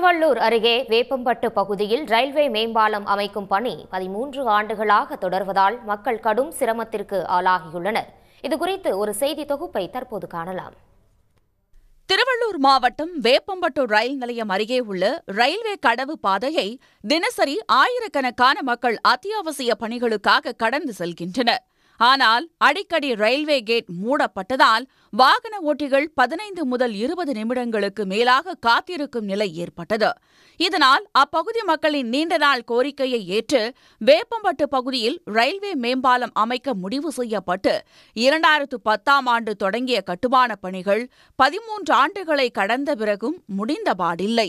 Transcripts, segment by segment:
திருவள்ளூர் அருகே வேப்பம்பட்டு பகுதியில் ரயில்வே மேம்பாலம் அமைக்கும் பணி பதிமூன்று ஆண்டுகளாக தொடர்வதால் மக்கள் கடும் சிரமத்திற்கு ஆளாகியுள்ளனர் இதுகுறித்து ஒரு செய்தி தொகுப்பை தற்போது காணலாம் திருவள்ளூர் மாவட்டம் வேப்பம்பட்டு ரயில் நிலையம் அருகே உள்ள ரயில்வே கடவு பாதையை தினசரி ஆயிரக்கணக்கான மக்கள் அத்தியாவசிய பணிகளுக்காக கடந்து செல்கின்றனர் ஆனால் அடிக்கடி ரயில்வே கேட் மூடப்பட்டதால் வாகன ஓட்டிகள் பதினைந்து முதல் இருபது நிமிடங்களுக்கு மேலாக காத்திருக்கும் நிலை ஏற்பட்டது இதனால் அப்பகுதி மக்களின் நீண்ட நாள் கோரிக்கையை ஏற்று வேப்பம்பட்டு பகுதியில் ரயில்வே மேம்பாலம் அமைக்க முடிவு செய்யப்பட்டு இரண்டாயிரத்து பத்தாம் ஆண்டு தொடங்கிய கட்டுமானப் பணிகள் பதிமூன்று ஆண்டுகளை கடந்த பிறகும் முடிந்தபாடில்லை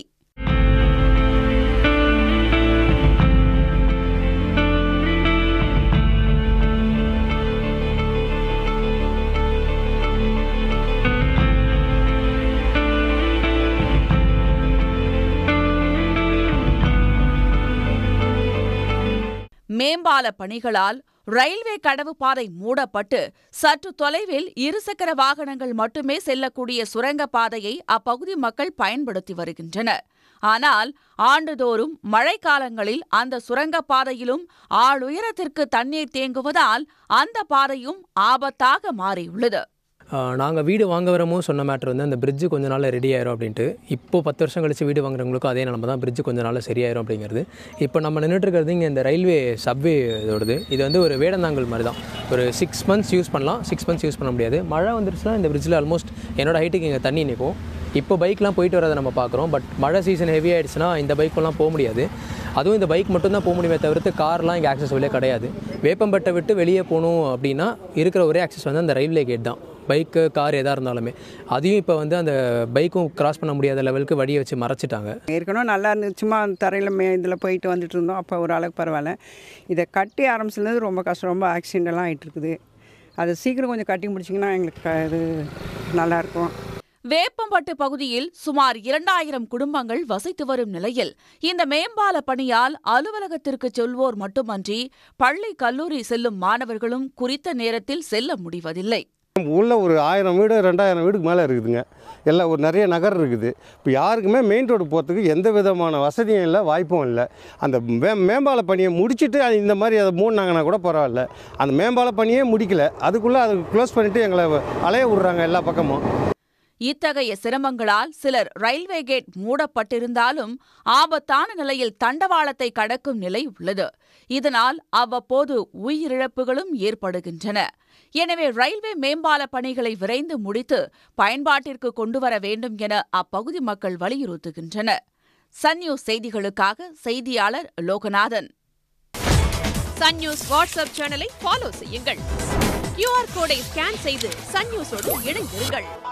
மேம்பால பணிகளால் ரயில்வே கடவு பாதை மூடப்பட்டு சற்று தொலைவில் இருசக்கர வாகனங்கள் மட்டுமே செல்லக்கூடிய சுரங்கப்பாதையை அப்பகுதி மக்கள் பயன்படுத்தி வருகின்றனர் ஆனால் ஆண்டுதோறும் மழைக்காலங்களில் அந்த சுரங்கப்பாதையிலும் ஆளுயரத்திற்கு தண்ணீர் தேங்குவதால் அந்த பாதையும் ஆபத்தாக மாறியுள்ளது நாங்கள் வீடு வாங்க வரமும் சொன்ன மேட்ரு வந்து அந்த பிரிட்ஜு கொஞ்ச நாள் ரெடி ஆயிரும் அப்படின்ட்டு இப்போ பத்து வருஷம் கழிச்சு வீடு வாங்குறவங்களுக்கும் அதே நம்ம தான் பிரிட்ஜு கொஞ்ச நாள் சரியாயிரும் அப்படிங்கிறது இப்போ நம்ம நின்றுட்டு இங்கே இந்த ரயில்வே சப்வே இதோடது இது வந்து ஒரு வேடந்தாங்கல் மாதிரி தான் ஒரு சிக்ஸ் மந்த்ஸ் யூஸ் பண்ணலாம் சிக்ஸ் மந்த்ஸ் யூஸ் பண்ண முடியாது மழை வந்துருச்சுன்னா இந்த பிரிட்ஜில் ஆல்மோஸ்ட் என்னோட ஹைட்டுக்கு இங்கே தண்ணி நிற்கும் இப்போ பைக்லாம் போயிட்டு வரதை நம்ம பார்க்குறோம் பட் மழை சீசன் ஹெவி ஆகிடுச்சுன்னா இந்த பைக்கெல்லாம் போக முடியாது அதுவும் இந்த பைக் மட்டும்தான் போக முடியுமே தவிர்த்து கார்லாம் இங்கே ஆக்சஸ் வெளியே கிடையாது வேப்பம்பட்டை விட்டு வெளியே போகணும் அப்படின்னா இருக்கிற ஒரே ஆக்சஸ் வந்து அந்த ரயில்வே கேட் தான் பைக்கு கார் எதாக இருந்தாலுமே அதையும் இப்போ வந்து அந்த பைக்கும் கிராஸ் பண்ண முடியாத லெவலுக்கு வழியை வச்சு மறைச்சிட்டாங்க ஏற்கனவே நல்லா இருந்துச்சு சும்மா தரையில் மே இதில் போயிட்டு வந்துட்டு இருந்தோம் அப்போ ஒரு அளவுக்கு பரவாயில்ல இதை கட்டி ஆரம்பிச்சதுலேருந்து ரொம்ப கஷ்டம் ரொம்ப ஆக்சிடென்ட்லாம் ஆகிட்டுருக்குது இருக்குது அதை சீக்கிரம் கொஞ்சம் கட்டி முடிச்சிங்கன்னா எங்களுக்கு இது நல்லாயிருக்கும் வேப்பம்பட்டு பகுதியில் சுமார் இரண்டாயிரம் குடும்பங்கள் வசித்து வரும் நிலையில் இந்த மேம்பால பணியால் அலுவலகத்திற்கு செல்வோர் மட்டுமன்றி பள்ளி கல்லூரி செல்லும் மாணவர்களும் குறித்த நேரத்தில் செல்ல முடிவதில்லை உள்ள ஒரு ஆயிரம் வீடு ரெண்டாயிரம் வீடுக்கு மேலே இருக்குதுங்க எல்லாம் ஒரு நிறைய நகர் இருக்குது இப்போ யாருக்குமே மெயின் ரோடு போகிறதுக்கு எந்த விதமான வசதியும் இல்லை வாய்ப்பும் இல்லை அந்த மே மேம்பால பணியை முடிச்சுட்டு அது இந்த மாதிரி அதை மூடினாங்கன்னா கூட பரவாயில்ல அந்த மேம்பால பணியே முடிக்கல அதுக்குள்ளே அது க்ளோஸ் பண்ணிவிட்டு எங்களை அலைய விட்றாங்க எல்லா பக்கமும் இத்தகைய சிரமங்களால் சிலர் ரயில்வே கேட் மூடப்பட்டிருந்தாலும் ஆபத்தான நிலையில் தண்டவாளத்தை கடக்கும் நிலை உள்ளது இதனால் அவ்வப்போது உயிரிழப்புகளும் ஏற்படுகின்றன எனவே ரயில்வே மேம்பால பணிகளை விரைந்து முடித்து பயன்பாட்டிற்கு கொண்டுவர வேண்டும் என அப்பகுதி மக்கள் வலியுறுத்துகின்றனர் நியூஸ் செய்திகளுக்காக செய்தியாளர் லோகநாதன் சன் நியூஸ் வாட்ஸ்அப் சேனலை ஃபாலோ செய்யுங்கள் கியூஆர் கோடை ஸ்கேன் செய்து சன் நியூஸோடு இணைந்திருங்கள்